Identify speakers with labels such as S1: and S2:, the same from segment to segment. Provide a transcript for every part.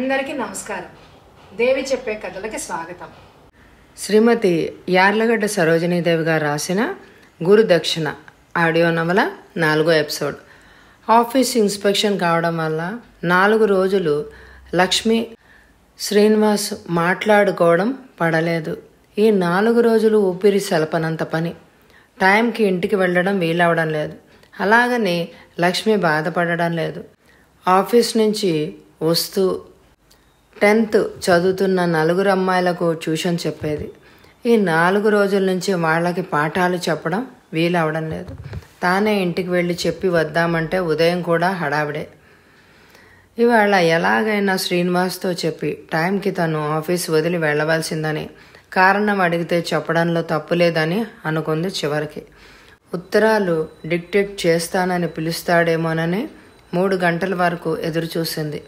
S1: అందరికీ నమస్కారం దేవి చెప్పే కథలకి స్వాగతం శ్రీమతి యార్లగడ్డ సరోజినీదేవి గారు రాసిన గురుదక్షిణ ఆడియో నవల నాలుగో ఎపిసోడ్ ఆఫీస్ ఇన్స్పెక్షన్ కావడం వల్ల నాలుగు రోజులు లక్ష్మి శ్రీనివాస్ మాట్లాడుకోవడం పడలేదు ఈ నాలుగు రోజులు ఊపిరి సెలపనంత పని టైంకి ఇంటికి వెళ్ళడం వీలవడం లేదు అలాగని లక్ష్మి బాధపడడం లేదు ఆఫీస్ నుంచి వస్తూ టెన్త్ చదువుతున్న నలుగురు అమ్మాయిలకు ట్యూషన్ చెప్పేది ఈ నాలుగు రోజుల నుంచి వాళ్ళకి పాఠాలు చెప్పడం అవడం లేదు తానే ఇంటికి వెళ్ళి చెప్పి వద్దామంటే ఉదయం కూడా హడావిడే ఇవాళ ఎలాగైనా శ్రీనివాస్తో చెప్పి టైంకి తను ఆఫీస్ వదిలి వెళ్ళవలసిందని కారణం అడిగితే చెప్పడంలో తప్పు లేదని అనుకుంది చివరికి ఉత్తరాలు డిక్టేట్ చేస్తానని పిలుస్తాడేమోనని మూడు గంటల వరకు ఎదురుచూసింది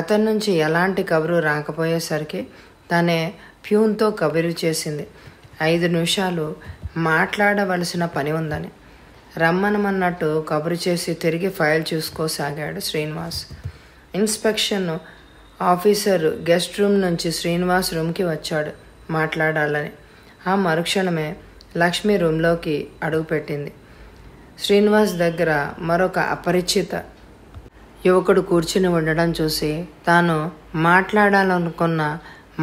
S1: అతని నుంచి ఎలాంటి కబురు రాకపోయేసరికి తనే ప్యూన్తో కబురు చేసింది ఐదు నిమిషాలు మాట్లాడవలసిన పని ఉందని రమ్మనమన్నట్టు కబురు చేసి తిరిగి ఫైల్ చూసుకోసాగాడు Srinivas inspection officer guest room నుంచి శ్రీనివాస్ రూమ్కి వచ్చాడు మాట్లాడాలని ఆ మరుక్షణమే లక్ష్మి రూమ్లోకి అడుగుపెట్టింది శ్రీనివాస్ దగ్గర మరొక అపరిచిత యువకుడు కూర్చుని ఉండడం చూసి తాను మాట్లాడాలనుకున్న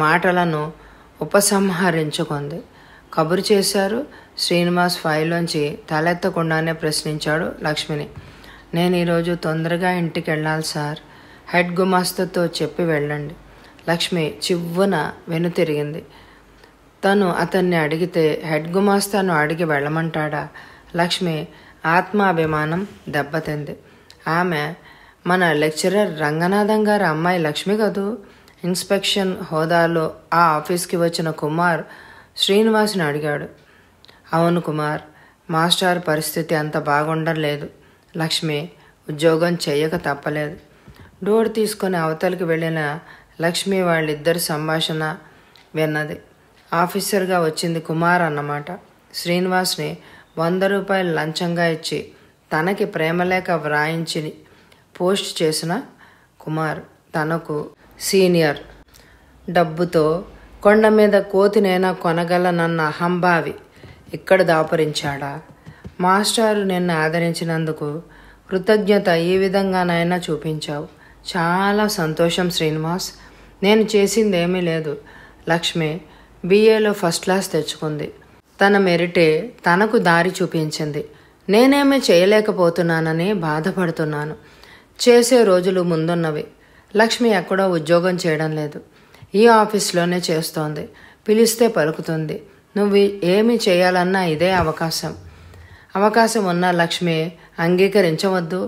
S1: మాటలను ఉపసంహరించుకుంది కబురు చేశారు శ్రీనివాస్ ఫైల్లోంచి తలెత్తకుండానే ప్రశ్నించాడు లక్ష్మిని నేను ఈరోజు తొందరగా ఇంటికి వెళ్ళాలి సార్ హెడ్ గుమాస్తాతో చెప్పి వెళ్ళండి లక్ష్మి చివ్వున వెనుతిరిగింది తను అతన్ని అడిగితే హెడ్ గుమాస్తాను అడిగి వెళ్ళమంటాడా లక్ష్మి ఆత్మాభిమానం దెబ్బతింది ఆమె మన లెక్చరర్ రంగనాథం గారి అమ్మాయి లక్ష్మి కదూ ఇన్స్పెక్షన్ హోదాలో ఆ ఆఫీస్కి వచ్చిన కుమార్ శ్రీనివాస్ని అడిగాడు అవును కుమార్ మాస్టర్ పరిస్థితి అంత బాగుండలేదు లేదు లక్ష్మి ఉద్యోగం చేయక తప్పలేదు డోర్ తీసుకొని అవతలికి వెళ్ళిన లక్ష్మి వాళ్ళిద్దరి సంభాషణ విన్నది ఆఫీసర్గా వచ్చింది కుమార్ అన్నమాట శ్రీనివాస్ని వంద రూపాయలు లంచంగా ఇచ్చి తనకి ప్రేమలేక వ్రాయించి పోస్ట్ చేసిన కుమార్ తనకు సీనియర్ డబ్బుతో కొండ మీద కోతినైనా కొనగలనన్న అహంభావి ఇక్కడ దాపరించాడా మాస్టారు నిన్ను ఆదరించినందుకు కృతజ్ఞత ఏ విధంగానైనా చూపించావు చాలా సంతోషం శ్రీనివాస్ నేను చేసింది ఏమీ లేదు లక్ష్మి బీఏలో ఫస్ట్ క్లాస్ తెచ్చుకుంది తన మెరిటే తనకు దారి చూపించింది నేనేమీ చేయలేకపోతున్నానని బాధపడుతున్నాను చేసే రోజులు ముందున్నవి లక్ష్మి ఎక్కడో ఉద్యోగం చేయడం లేదు ఈ ఆఫీస్లోనే చేస్తోంది పిలిస్తే పలుకుతుంది నువ్వు ఏమి చేయాలన్నా ఇదే అవకాశం అవకాశం ఉన్న లక్ష్మి అంగీకరించవద్దు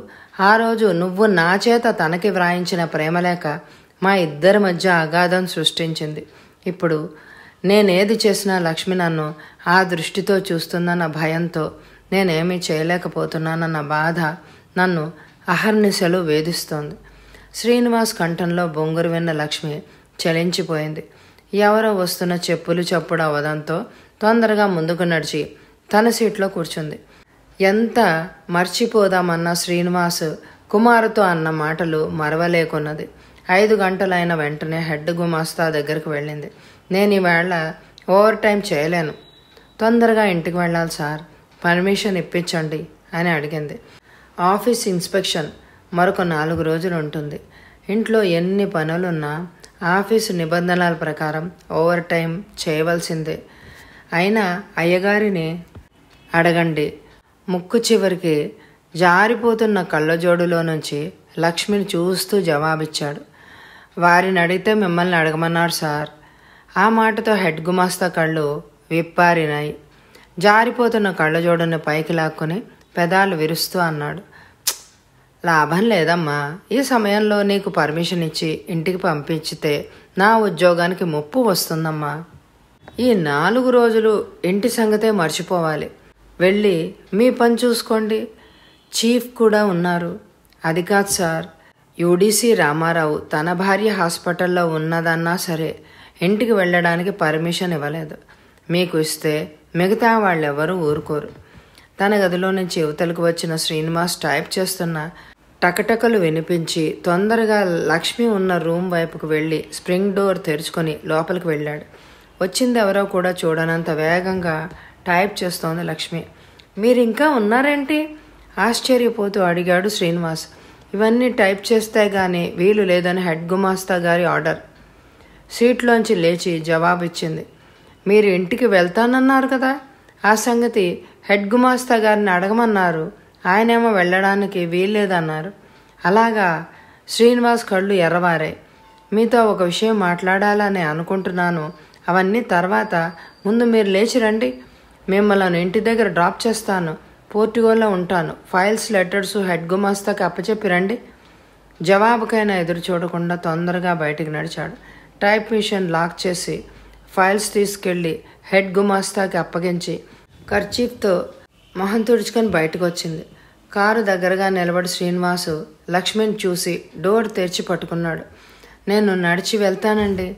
S1: ఆ రోజు నువ్వు నా చేత తనకి వ్రాయించిన ప్రేమలేక మా ఇద్దరి మధ్య అగాధం సృష్టించింది ఇప్పుడు నేనేది చేసినా లక్ష్మి నన్ను ఆ దృష్టితో చూస్తుందన్న భయంతో నేనేమీ చేయలేకపోతున్నానన్న బాధ నన్ను అహర్నిశలు వేధిస్తోంది శ్రీనివాస్ కంఠంలో బొంగురు విన్న లక్ష్మి చలించిపోయింది ఎవరో వస్తున్న చెప్పులు చప్పుడు అవ్వడంతో తొందరగా ముందుకు నడిచి తన సీట్లో కూర్చుంది ఎంత మర్చిపోదామన్న శ్రీనివాస్ కుమారుతో అన్న మాటలు మరవలేకున్నది ఐదు గంటలైన వెంటనే హెడ్ గుమాస్తా దగ్గరికి వెళ్ళింది నేను ఈవేళ ఓవర్ టైం చేయలేను తొందరగా ఇంటికి వెళ్ళాలి సార్ పర్మిషన్ ఇప్పించండి అని అడిగింది ఆఫీస్ ఇన్స్పెక్షన్ మరొక నాలుగు రోజులు ఉంటుంది ఇంట్లో ఎన్ని పనులున్నా ఆఫీసు నిబంధనల ప్రకారం ఓవర్ టైం చేయవలసిందే అయినా అయ్యగారిని అడగండి ముక్కు చివరికి జారిపోతున్న కళ్ళజోడులో నుంచి లక్ష్మిని చూస్తూ జవాబిచ్చాడు వారిని అడిగితే మిమ్మల్ని అడగమన్నారు సార్ ఆ మాటతో హెడ్ గుమాస్తా కళ్ళు విప్పారినాయి జారిపోతున్న కళ్ళజోడును పైకి లాక్కుని పెదాలు విరుస్తూ అన్నాడు లాభం లేదమ్మా ఈ సమయంలో నీకు పర్మిషన్ ఇచ్చి ఇంటికి పంపించితే నా ఉద్యోగానికి ముప్పు వస్తుందమ్మా ఈ నాలుగు రోజులు ఇంటి సంగతే మర్చిపోవాలి వెళ్ళి మీ పని చూసుకోండి చీఫ్ కూడా ఉన్నారు అది కాదు సార్ యూడీసీ రామారావు తన భార్య హాస్పిటల్లో ఉన్నదన్నా సరే ఇంటికి వెళ్ళడానికి పర్మిషన్ ఇవ్వలేదు మీకు ఇస్తే మిగతా వాళ్ళెవరూ ఊరుకోరు తన గదిలో నుంచి యువతలకు వచ్చిన శ్రీనివాస్ టైప్ చేస్తున్న టకటకలు వినిపించి తొందరగా లక్ష్మి ఉన్న రూమ్ వైపుకు వెళ్ళి స్ప్రింగ్ డోర్ తెరుచుకొని లోపలికి వెళ్ళాడు వచ్చింది ఎవరో కూడా చూడనంత వేగంగా టైప్ చేస్తోంది లక్ష్మి మీరు ఇంకా ఉన్నారేంటి ఆశ్చర్యపోతూ అడిగాడు శ్రీనివాస్ ఇవన్నీ టైప్ చేస్తే గానీ వీలు లేదని హెడ్ గుమాస్తా గారి ఆర్డర్ సీట్లోంచి లేచి జవాబిచ్చింది మీరు ఇంటికి వెళ్తానన్నారు కదా ఆ సంగతి హెడ్ గుమాస్తా గారిని అడగమన్నారు ఆయనేమో వెళ్ళడానికి వీల్లేదన్నారు అలాగా శ్రీనివాస్ కళ్ళు ఎర్రవారే మీతో ఒక విషయం మాట్లాడాలని అనుకుంటున్నాను అవన్నీ తర్వాత ముందు మీరు లేచి రండి మిమ్మల్ని ఇంటి దగ్గర డ్రాప్ చేస్తాను పోర్టుగోల్లో ఉంటాను ఫైల్స్ లెటర్స్ హెడ్ గుమాస్తాకి అప్పచెప్పి రండి జవాబుకైనా ఎదురు చూడకుండా తొందరగా బయటికి నడిచాడు టైప్ మిషన్ లాక్ చేసి ఫైల్స్ తీసుకెళ్ళి హెడ్ గుమాస్తాకి అప్పగించి కర్చీఫ్తో మొహం తుడుచుకొని బయటకు వచ్చింది కారు దగ్గరగా నిలబడి శ్రీనివాసు లక్ష్మణ్ చూసి డోర్ తెరిచి పట్టుకున్నాడు నేను నడిచి వెళ్తానండి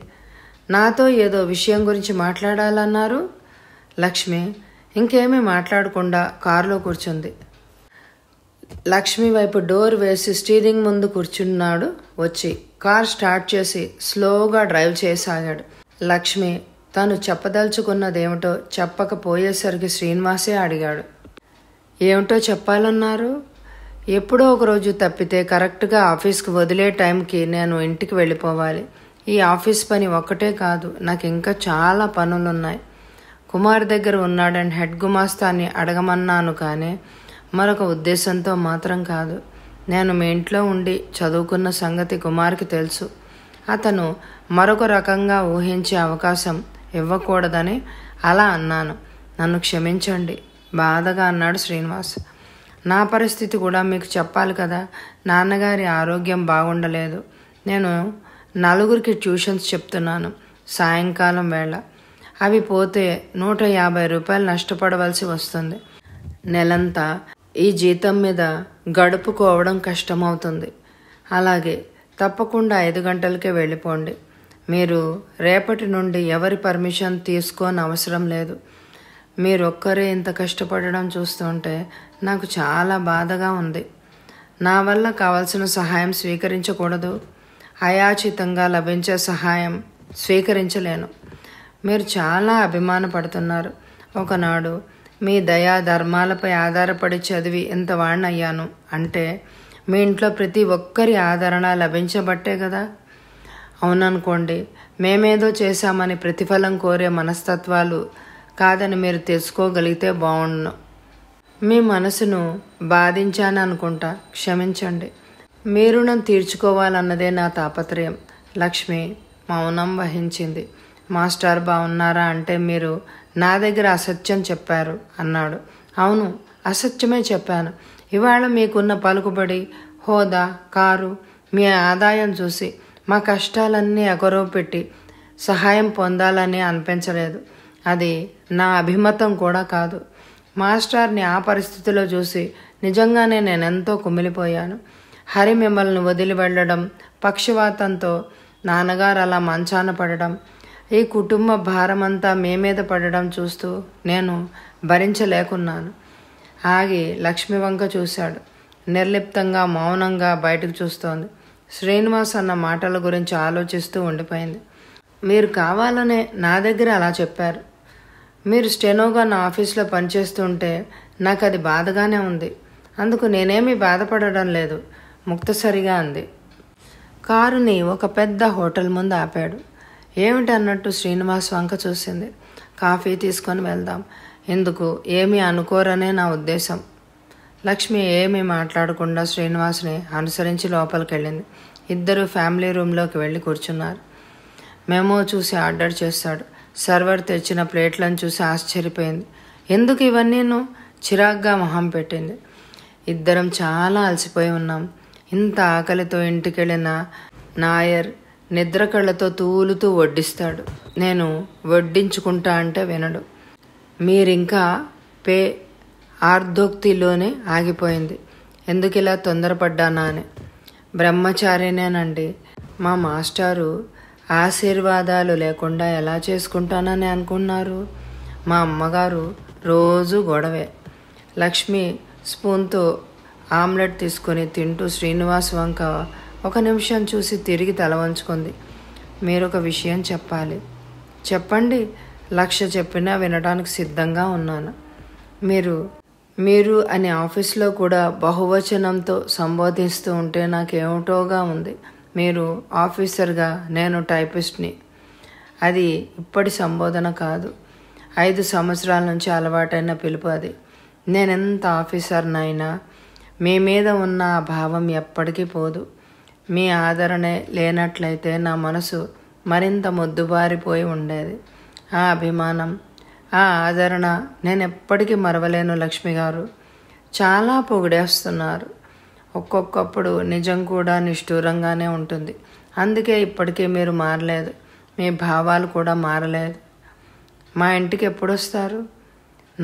S1: నాతో ఏదో విషయం గురించి మాట్లాడాలన్నారు లక్ష్మి ఇంకేమీ మాట్లాడకుండా కారులో కూర్చుంది లక్ష్మి వైపు డోర్ వేసి స్టీరింగ్ ముందు కూర్చున్నాడు వచ్చి కార్ స్టార్ట్ చేసి స్లోగా డ్రైవ్ చేయసాగాడు లక్ష్మి తాను చెప్పదలుచుకున్నదేమిటో చెప్పకపోయేసరికి శ్రీనివాసే అడిగాడు ఏమిటో చెప్పాలన్నారు ఎప్పుడో ఒకరోజు తప్పితే కరెక్ట్గా ఆఫీస్కి వదిలే టైంకి నేను ఇంటికి వెళ్ళిపోవాలి ఈ ఆఫీస్ పని ఒక్కటే కాదు నాకు ఇంకా చాలా పనులున్నాయి కుమార్ దగ్గర ఉన్నాడని హెడ్ గుమాస్తాన్ని అడగమన్నాను కానీ మరొక ఉద్దేశంతో మాత్రం కాదు నేను మీ ఇంట్లో ఉండి చదువుకున్న సంగతి కుమార్కి తెలుసు అతను మరొక రకంగా ఊహించే అవకాశం ఇవ్వకూడదని అలా అన్నాను నన్ను క్షమించండి బాధగా అన్నాడు శ్రీనివాస్ నా పరిస్థితి కూడా మీకు చెప్పాలి కదా నాన్నగారి ఆరోగ్యం బాగుండలేదు నేను నలుగురికి ట్యూషన్స్ చెప్తున్నాను సాయంకాలం వేళ అవి పోతే నూట యాభై రూపాయలు నష్టపడవలసి వస్తుంది నెలంతా ఈ జీతం మీద గడుపుకోవడం కష్టమవుతుంది అలాగే తప్పకుండా ఐదు గంటలకే వెళ్ళిపోండి మీరు రేపటి నుండి ఎవరి పర్మిషన్ తీసుకోని అవసరం లేదు మీరు ఒక్కరే ఇంత కష్టపడడం చూస్తుంటే నాకు చాలా బాధగా ఉంది నా వల్ల కావలసిన సహాయం స్వీకరించకూడదు అయాచితంగా లభించే సహాయం స్వీకరించలేను మీరు చాలా అభిమానపడుతున్నారు ఒకనాడు మీ దయా ధర్మాలపై ఆధారపడి చదివి ఇంత వాడినయ్యాను అంటే మీ ఇంట్లో ప్రతి ఒక్కరి ఆదరణ లభించబట్టే కదా అవుననుకోండి మేమేదో చేశామని ప్రతిఫలం కోరే మనస్తత్వాలు కాదని మీరు తెలుసుకోగలిగితే బాగుండు మీ మనసును బాధించాను అనుకుంటా క్షమించండి మీరు రుణం తీర్చుకోవాలన్నదే నా తాపత్రయం లక్ష్మి మౌనం వహించింది మాస్టర్ బాగున్నారా అంటే మీరు నా దగ్గర అసత్యం చెప్పారు అన్నాడు అవును అసత్యమే చెప్పాను ఇవాళ మీకున్న పలుకుబడి హోదా కారు మీ ఆదాయం చూసి మా కష్టాలన్నీ అగౌరవ పెట్టి సహాయం పొందాలని అనిపించలేదు అది నా అభిమతం కూడా కాదు మాస్టర్ని ఆ పరిస్థితిలో చూసి నిజంగానే నేనెంతో కుమిలిపోయాను హరి మిమ్మల్ని వదిలి వెళ్ళడం పక్షవాతంతో నాన్నగారు అలా మంచాన పడడం ఈ కుటుంబ భారమంతా మీ మీద పడడం చూస్తూ నేను భరించలేకున్నాను ఆగి లక్ష్మీవంక చూశాడు నిర్లిప్తంగా మౌనంగా బయటకు చూస్తోంది శ్రీనివాస్ అన్న మాటల గురించి ఆలోచిస్తూ ఉండిపోయింది మీరు కావాలనే నా దగ్గర అలా చెప్పారు మీరు స్టెనోగా నా ఆఫీస్లో పనిచేస్తుంటే నాకు అది బాధగానే ఉంది అందుకు నేనేమీ బాధపడడం లేదు ముక్తసరిగా అంది కారుని ఒక పెద్ద హోటల్ ముందు ఆపాడు ఏమిటి అన్నట్టు శ్రీనివాస్ వంక చూసింది కాఫీ తీసుకొని వెళ్దాం ఎందుకు ఏమీ అనుకోరనే నా ఉద్దేశం లక్ష్మి ఏమీ మాట్లాడకుండా శ్రీనివాస్ని అనుసరించి లోపలికి వెళ్ళింది ఇద్దరు ఫ్యామిలీ రూమ్లోకి వెళ్ళి కూర్చున్నారు మెమో చూసి ఆర్డర్ చేస్తాడు సర్వర్ తెచ్చిన ప్లేట్లను చూసి ఆశ్చర్యపోయింది ఎందుకు ఇవన్నీను చిరాగ్గా మొహం పెట్టింది ఇద్దరం చాలా అలసిపోయి ఉన్నాం ఇంత ఆకలితో ఇంటికి వెళ్ళిన నాయర్ నిద్ర కళ్ళతో తూలుతూ వడ్డిస్తాడు నేను వడ్డించుకుంటా అంటే వినడు మీరింకా పే ఆర్ధోక్తిలోనే ఆగిపోయింది ఎందుకు ఇలా తొందరపడ్డానా అని బ్రహ్మచారినేనండి మా మాస్టారు ఆశీర్వాదాలు లేకుండా ఎలా చేసుకుంటానని అనుకున్నారు మా అమ్మగారు రోజు గొడవే లక్ష్మి స్పూన్తో ఆమ్లెట్ తీసుకొని తింటూ శ్రీనివాస్ వంక ఒక నిమిషం చూసి తిరిగి తల వంచుకుంది మీరు ఒక విషయం చెప్పాలి చెప్పండి లక్ష చెప్పినా వినడానికి సిద్ధంగా ఉన్నాను మీరు మీరు అనే ఆఫీస్లో కూడా బహువచనంతో సంబోధిస్తూ ఉంటే నాకేమిటోగా ఉంది మీరు ఆఫీసర్గా నేను టైపిస్ట్ని అది ఇప్పటి సంబోధన కాదు ఐదు సంవత్సరాల నుంచి అలవాటైన పిలుపు అది నేనెంత ఆఫీసర్నైనా మీ మీద ఉన్న ఆ భావం ఎప్పటికీ పోదు మీ ఆదరణే లేనట్లయితే నా మనసు మరింత మొద్దుబారిపోయి ఉండేది ఆ అభిమానం ఆ ఆదరణ నేను ఎప్పటికీ మరవలేను లక్ష్మి గారు చాలా పొగిడేస్తున్నారు ఒక్కొక్కప్పుడు నిజం కూడా నిష్ఠూరంగానే ఉంటుంది అందుకే ఇప్పటికీ మీరు మారలేదు మీ భావాలు కూడా మారలేదు మా ఇంటికి ఎప్పుడు వస్తారు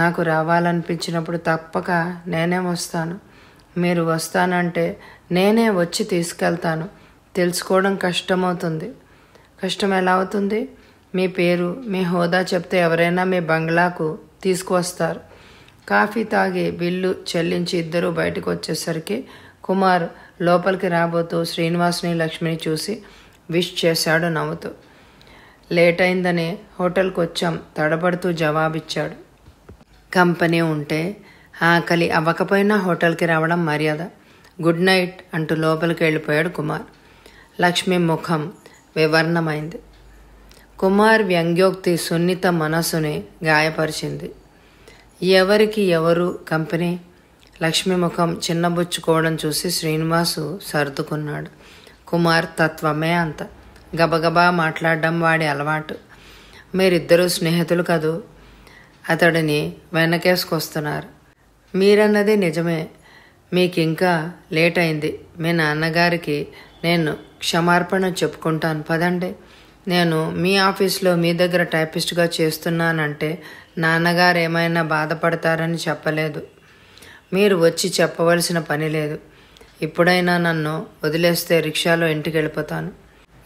S1: నాకు రావాలనిపించినప్పుడు తప్పక నేనే వస్తాను మీరు వస్తానంటే నేనే వచ్చి తీసుకెళ్తాను తెలుసుకోవడం కష్టమవుతుంది కష్టం ఎలా అవుతుంది మీ పేరు మీ హోదా చెప్తే ఎవరైనా మీ బంగ్లాకు తీసుకువస్తారు కాఫీ తాగి బిల్లు చెల్లించి ఇద్దరూ బయటకు వచ్చేసరికి కుమార్ లోపలికి రాబోతూ శ్రీనివాస్ని లక్ష్మిని చూసి విష్ చేశాడు నవ్వుతూ లేట్ అయిందని హోటల్కి వచ్చాం తడబడుతూ జవాబిచ్చాడు కంపెనీ ఉంటే ఆకలి అవ్వకపోయినా హోటల్కి రావడం మర్యాద గుడ్ నైట్ అంటూ లోపలికి వెళ్ళిపోయాడు కుమార్ లక్ష్మి ముఖం వివర్ణమైంది కుమార్ వ్యంగ్యోక్తి సున్నిత మనస్సుని గాయపరిచింది ఎవరికి ఎవరు కంపెనీ లక్ష్మి ముఖం చిన్నబుచ్చుకోవడం చూసి శ్రీనివాసు సర్దుకున్నాడు కుమార్ తత్వమే అంత గబగబా మాట్లాడడం వాడి అలవాటు మీరిద్దరూ స్నేహితులు కదూ అతడిని వెనకేసుకొస్తున్నారు మీరన్నది నిజమే మీకు ఇంకా లేట్ అయింది మీ నాన్నగారికి నేను క్షమార్పణ చెప్పుకుంటాను పదండి నేను మీ ఆఫీస్లో మీ దగ్గర టైపిస్ట్గా చేస్తున్నానంటే నాన్నగారు ఏమైనా బాధపడతారని చెప్పలేదు మీరు వచ్చి చెప్పవలసిన పని లేదు ఇప్పుడైనా నన్ను వదిలేస్తే రిక్షాలో ఇంటికి వెళ్ళిపోతాను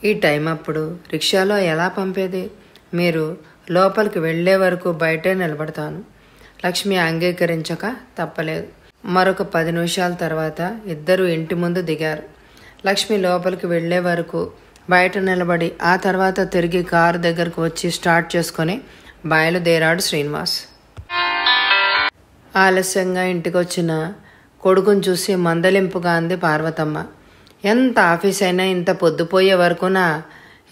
S1: ఈ టైం అప్పుడు రిక్షాలో ఎలా పంపేది మీరు లోపలికి వెళ్లే వరకు బయటే నిలబడతాను లక్ష్మి అంగీకరించక తప్పలేదు మరొక పది నిమిషాల తర్వాత ఇద్దరు ఇంటి ముందు దిగారు లక్ష్మి లోపలికి వెళ్లే వరకు బయట నిలబడి ఆ తర్వాత తిరిగి కారు దగ్గరకు వచ్చి స్టార్ట్ చేసుకొని బయలుదేరాడు శ్రీనివాస్ ఆలస్యంగా ఇంటికొచ్చిన కొడుకును చూసి మందలింపుగా అంది పార్వతమ్మ ఎంత ఆఫీస్ అయినా ఇంత పొద్దుపోయే వరకున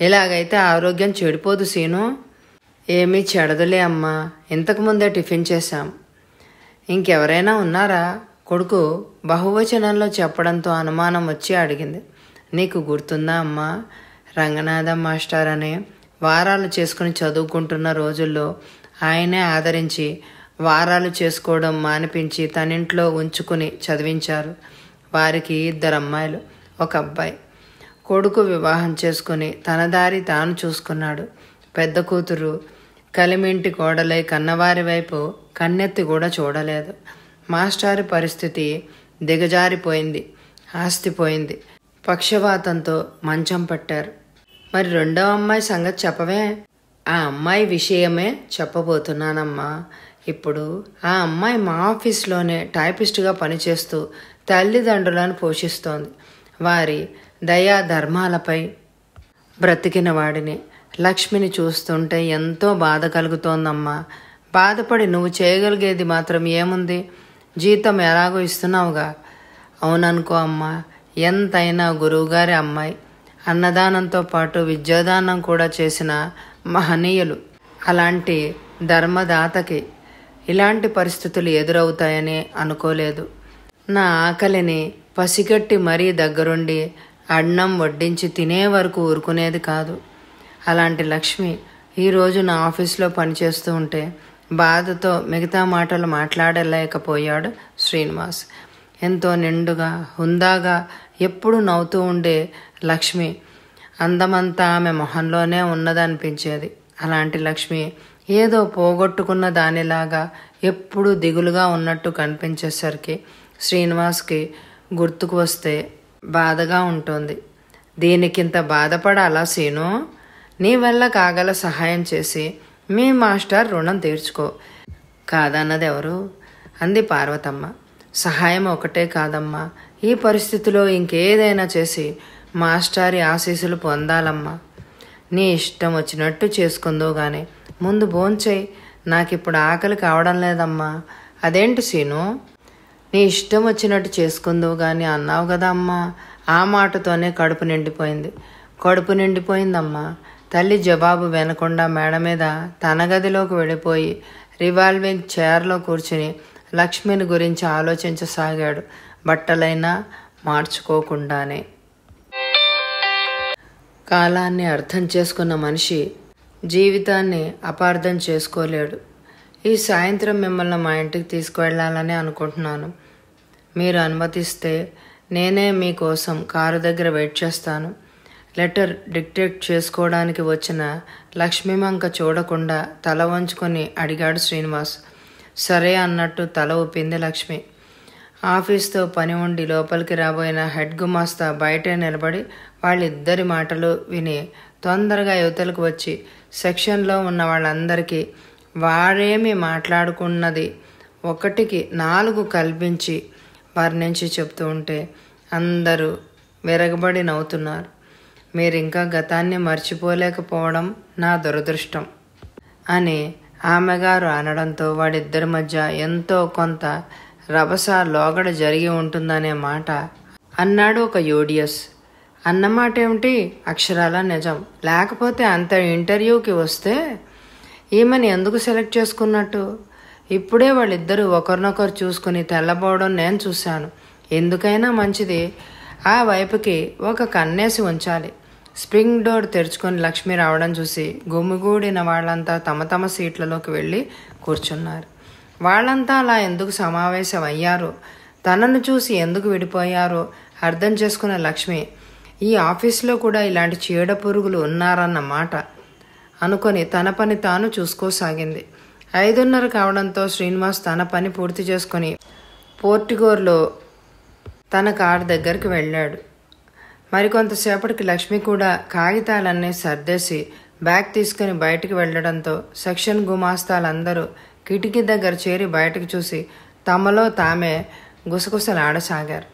S1: ఇలాగైతే ఆరోగ్యం చెడిపోదు సీను ఏమీ చెడదులే అమ్మా ఇంతకుముందే టిఫిన్ చేశాం ఇంకెవరైనా ఉన్నారా కొడుకు బహువచనంలో చెప్పడంతో అనుమానం వచ్చి అడిగింది నీకు గుర్తుందా అమ్మా రంగనాథం మాస్టర్ అని వారాలు చేసుకుని చదువుకుంటున్న రోజుల్లో ఆయనే ఆదరించి వారాలు చేసుకోవడం మానిపించి తనింట్లో ఉంచుకుని చదివించారు వారికి ఇద్దరు అమ్మాయిలు ఒక అబ్బాయి కొడుకు వివాహం చేసుకుని తన దారి తాను చూసుకున్నాడు పెద్ద కూతురు కలిమింటి కోడలై కన్నవారి వైపు కన్నెత్తి కూడా చూడలేదు మాస్టారు పరిస్థితి దిగజారిపోయింది ఆస్తిపోయింది పక్షవాతంతో మంచం పట్టారు మరి రెండో అమ్మాయి సంగతి చెప్పవే ఆ అమ్మాయి విషయమే చెప్పబోతున్నానమ్మా ఇప్పుడు ఆ అమ్మాయి మా ఆఫీస్లోనే టైపిస్టుగా పనిచేస్తూ తల్లిదండ్రులను పోషిస్తోంది వారి దయా ధర్మాలపై బ్రతికిన వాడిని లక్ష్మిని చూస్తుంటే ఎంతో బాధ కలుగుతోందమ్మా బాధపడి నువ్వు చేయగలిగేది మాత్రం ఏముంది జీతం ఎలాగో ఇస్తున్నావుగా అవుననుకో అమ్మా ఎంతైనా గురువుగారి అమ్మాయి అన్నదానంతో పాటు విద్యాదానం కూడా చేసిన మహనీయులు అలాంటి ధర్మదాతకి ఇలాంటి పరిస్థితులు ఎదురవుతాయని అనుకోలేదు నా ఆకలిని పసిగట్టి మరీ దగ్గరుండి అన్నం వడ్డించి తినే వరకు ఊరుకునేది కాదు అలాంటి లక్ష్మి ఈరోజు నా ఆఫీస్లో పనిచేస్తూ ఉంటే బాధతో మిగతా మాటలు మాట్లాడలేకపోయాడు శ్రీనివాస్ ఎంతో నిండుగా హుందాగా ఎప్పుడు నవ్వుతూ ఉండే లక్ష్మి అందమంతా ఆమె మొహంలోనే ఉన్నదనిపించేది అలాంటి లక్ష్మి ఏదో పోగొట్టుకున్న దానిలాగా ఎప్పుడూ దిగులుగా ఉన్నట్టు కనిపించేసరికి శ్రీనివాస్కి గుర్తుకు వస్తే బాధగా ఉంటుంది దీనికింత బాధపడాలా సీను నీ వల్ల కాగల సహాయం చేసి మీ మాస్టర్ రుణం తీర్చుకో కాదన్నది ఎవరు అంది పార్వతమ్మ సహాయం ఒకటే కాదమ్మా ఈ పరిస్థితిలో ఇంకేదైనా చేసి మాస్టారి ఆశీస్సులు పొందాలమ్మా నీ ఇష్టం వచ్చినట్టు చేసుకుందువు గాని ముందు భోంచేయి నాకిప్పుడు ఆకలి కావడం లేదమ్మా అదేంటి సీను నీ ఇష్టం వచ్చినట్టు చేసుకుందువు గాని అన్నావు కదా అమ్మా ఆ మాటతోనే కడుపు నిండిపోయింది కడుపు నిండిపోయిందమ్మా తల్లి జవాబు వినకుండా మేడ మీద తన గదిలోకి వెళ్ళిపోయి రివాల్వింగ్ చైర్లో కూర్చుని లక్ష్మిని గురించి ఆలోచించసాగాడు బట్టలైనా మార్చుకోకుండానే కాలాన్ని అర్థం చేసుకున్న మనిషి జీవితాన్ని అపార్థం చేసుకోలేడు ఈ సాయంత్రం మిమ్మల్ని మా ఇంటికి తీసుకువెళ్ళాలని అనుకుంటున్నాను మీరు అనుమతిస్తే నేనే మీకోసం కారు దగ్గర వెయిట్ చేస్తాను లెటర్ డిక్టేట్ చేసుకోవడానికి వచ్చిన లక్ష్మీమంక చూడకుండా తల వంచుకొని అడిగాడు శ్రీనివాస్ సరే అన్నట్టు తల ఊపింది లక్ష్మి ఆఫీస్తో పని ఉండి లోపలికి రాబోయిన హెడ్ గుమాస్తా బయటే నిలబడి వాళ్ళిద్దరి మాటలు విని తొందరగా యువతలకు వచ్చి సెక్షన్లో ఉన్న వాళ్ళందరికీ వారేమి మాట్లాడుకున్నది ఒకటికి నాలుగు కల్పించి వారి నుంచి చెప్తూ ఉంటే అందరూ విరగబడి నవ్వుతున్నారు మీరు ఇంకా గతాన్ని మర్చిపోలేకపోవడం నా దురదృష్టం అని ఆమెగారు అనడంతో వాడిద్దరి మధ్య ఎంతో కొంత రభస లోగడ జరిగి ఉంటుందనే మాట అన్నాడు ఒక యూడియస్ అన్నమాట ఏమిటి అక్షరాల నిజం లేకపోతే అంత ఇంటర్వ్యూకి వస్తే ఈమెను ఎందుకు సెలెక్ట్ చేసుకున్నట్టు ఇప్పుడే వాళ్ళిద్దరూ ఒకరినొకరు చూసుకుని తెల్లబోవడం నేను చూశాను ఎందుకైనా మంచిది ఆ వైపుకి ఒక కన్నేసి ఉంచాలి స్ప్రింగ్ డోర్ తెరుచుకొని లక్ష్మి రావడం చూసి గుమ్మిగూడిన వాళ్ళంతా తమ తమ సీట్లలోకి వెళ్ళి కూర్చున్నారు వాళ్ళంతా అలా ఎందుకు సమావేశం అయ్యారో తనను చూసి ఎందుకు విడిపోయారో అర్థం చేసుకున్న లక్ష్మి ఈ ఆఫీసులో కూడా ఇలాంటి చీడ పురుగులు ఉన్నారన్నమాట అనుకొని తన పని తాను చూసుకోసాగింది ఐదున్నర కావడంతో శ్రీనివాస్ తన పని పూర్తి చేసుకొని పోర్టిగోర్లో తన కారు దగ్గరికి వెళ్ళాడు మరికొంతసేపటికి లక్ష్మి కూడా కాగితాలన్నీ సర్దేసి బ్యాగ్ తీసుకుని బయటికి వెళ్ళడంతో సెక్షన్ గుమాస్తాలందరూ కిటికీ దగ్గర చేరి బయటకు చూసి తమలో తామే గుసగుసలాడసాగారు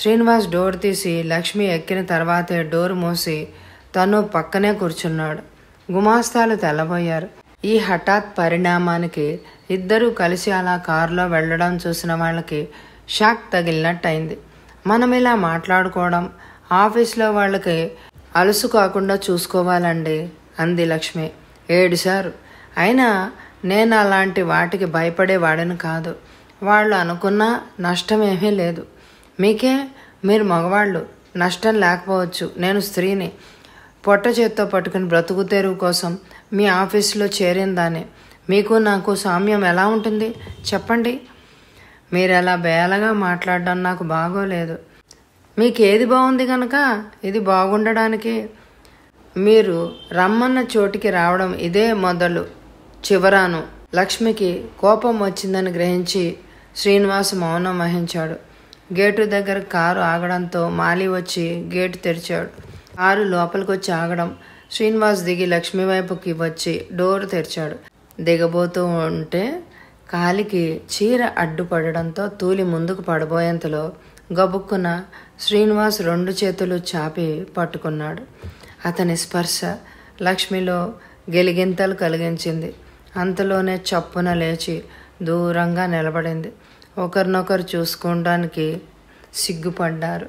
S1: శ్రీనివాస్ డోర్ తీసి లక్ష్మి ఎక్కిన తర్వాతే డోర్ మూసి తను పక్కనే కూర్చున్నాడు గుమాస్తాలు తెల్లబోయారు ఈ హఠాత్ పరిణామానికి ఇద్దరూ కలిసి అలా కారులో వెళ్ళడం చూసిన వాళ్ళకి షాక్ తగిలినట్టు అయింది మనం ఇలా మాట్లాడుకోవడం ఆఫీస్లో వాళ్ళకి అలసు కాకుండా చూసుకోవాలండి అంది లక్ష్మి ఏడు సార్ అయినా నేను అలాంటి వాటికి భయపడేవాడిని కాదు వాళ్ళు అనుకున్న నష్టమేమీ లేదు మీకే మీరు మగవాళ్ళు నష్టం లేకపోవచ్చు నేను స్త్రీని పొట్ట చేత్తో పట్టుకుని బ్రతుకు తెరువు కోసం మీ ఆఫీసులో చేరిందాన్ని మీకు నాకు సామ్యం ఎలా ఉంటుంది చెప్పండి మీరు ఎలా బేలగా మాట్లాడడం నాకు బాగోలేదు మీకు ఏది బాగుంది కనుక ఇది బాగుండడానికి మీరు రమ్మన్న చోటికి రావడం ఇదే మొదలు చివరాను లక్ష్మికి కోపం వచ్చిందని గ్రహించి శ్రీనివాస్ మౌనం వహించాడు గేటు దగ్గర కారు ఆగడంతో మాలి వచ్చి గేటు తెరిచాడు కారు లోపలికొచ్చి ఆగడం శ్రీనివాస్ దిగి లక్ష్మి వైపుకి వచ్చి డోర్ తెరిచాడు దిగబోతూ ఉంటే కాలికి చీర అడ్డుపడడంతో తూలి ముందుకు పడబోయేంతలో గబుక్కున శ్రీనివాస్ రెండు చేతులు చాపి పట్టుకున్నాడు అతని స్పర్శ లక్ష్మిలో గెలిగింతలు కలిగించింది అంతలోనే చప్పున లేచి దూరంగా నిలబడింది ఒకరినొకరు చూసుకోవడానికి సిగ్గుపడ్డారు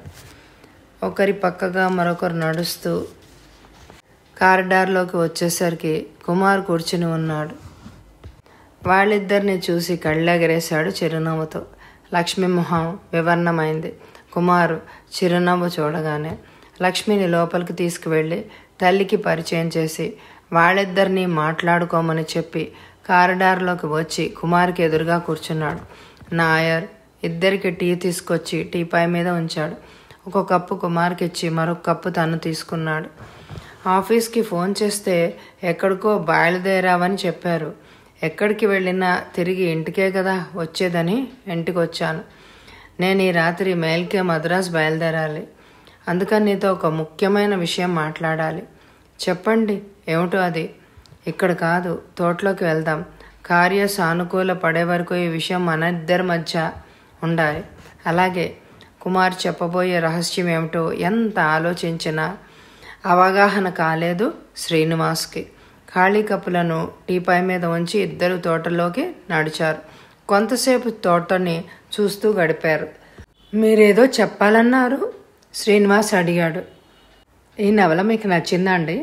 S1: ఒకరి పక్కగా మరొకరు నడుస్తూ కారిడార్లోకి వచ్చేసరికి కుమార్ కూర్చుని ఉన్నాడు వాళ్ళిద్దరిని చూసి కళ్ళెగరేశాడు చిరునవ్వుతో లక్ష్మి వివరణమైంది కుమారు చిరునవ్వు చూడగానే లక్ష్మిని లోపలికి తీసుకువెళ్ళి తల్లికి పరిచయం చేసి వాళ్ళిద్దరినీ మాట్లాడుకోమని చెప్పి కారిడార్లోకి వచ్చి కుమార్కి ఎదురుగా కూర్చున్నాడు నాయర్ ఇద్దరికి టీ తీసుకొచ్చి టీపాయ్ మీద ఉంచాడు ఒక కప్పు కుమార్కి ఇచ్చి మరొక కప్పు తను తీసుకున్నాడు ఆఫీస్కి ఫోన్ చేస్తే ఎక్కడికో బయలుదేరావని చెప్పారు ఎక్కడికి వెళ్ళినా తిరిగి ఇంటికే కదా వచ్చేదని ఇంటికి వచ్చాను నేను ఈ రాత్రి మేల్కే మద్రాస్ బయలుదేరాలి అందుకని నీతో ఒక ముఖ్యమైన విషయం మాట్లాడాలి చెప్పండి ఏమిటో అది ఇక్కడ కాదు తోటలోకి వెళ్దాం కార్య సానుకూల పడే వరకు ఈ విషయం ఇద్దరి మధ్య ఉండాలి అలాగే కుమార్ చెప్పబోయే రహస్యం ఏమిటో ఎంత ఆలోచించినా అవగాహన కాలేదు శ్రీనివాస్కి ఖాళీ కప్పులను టీపాయ్ మీద ఉంచి ఇద్దరు తోటలోకి నడిచారు కొంతసేపు తోటని చూస్తూ గడిపారు మీరేదో చెప్పాలన్నారు శ్రీనివాస్ అడిగాడు ఈ నవల మీకు నచ్చిందండి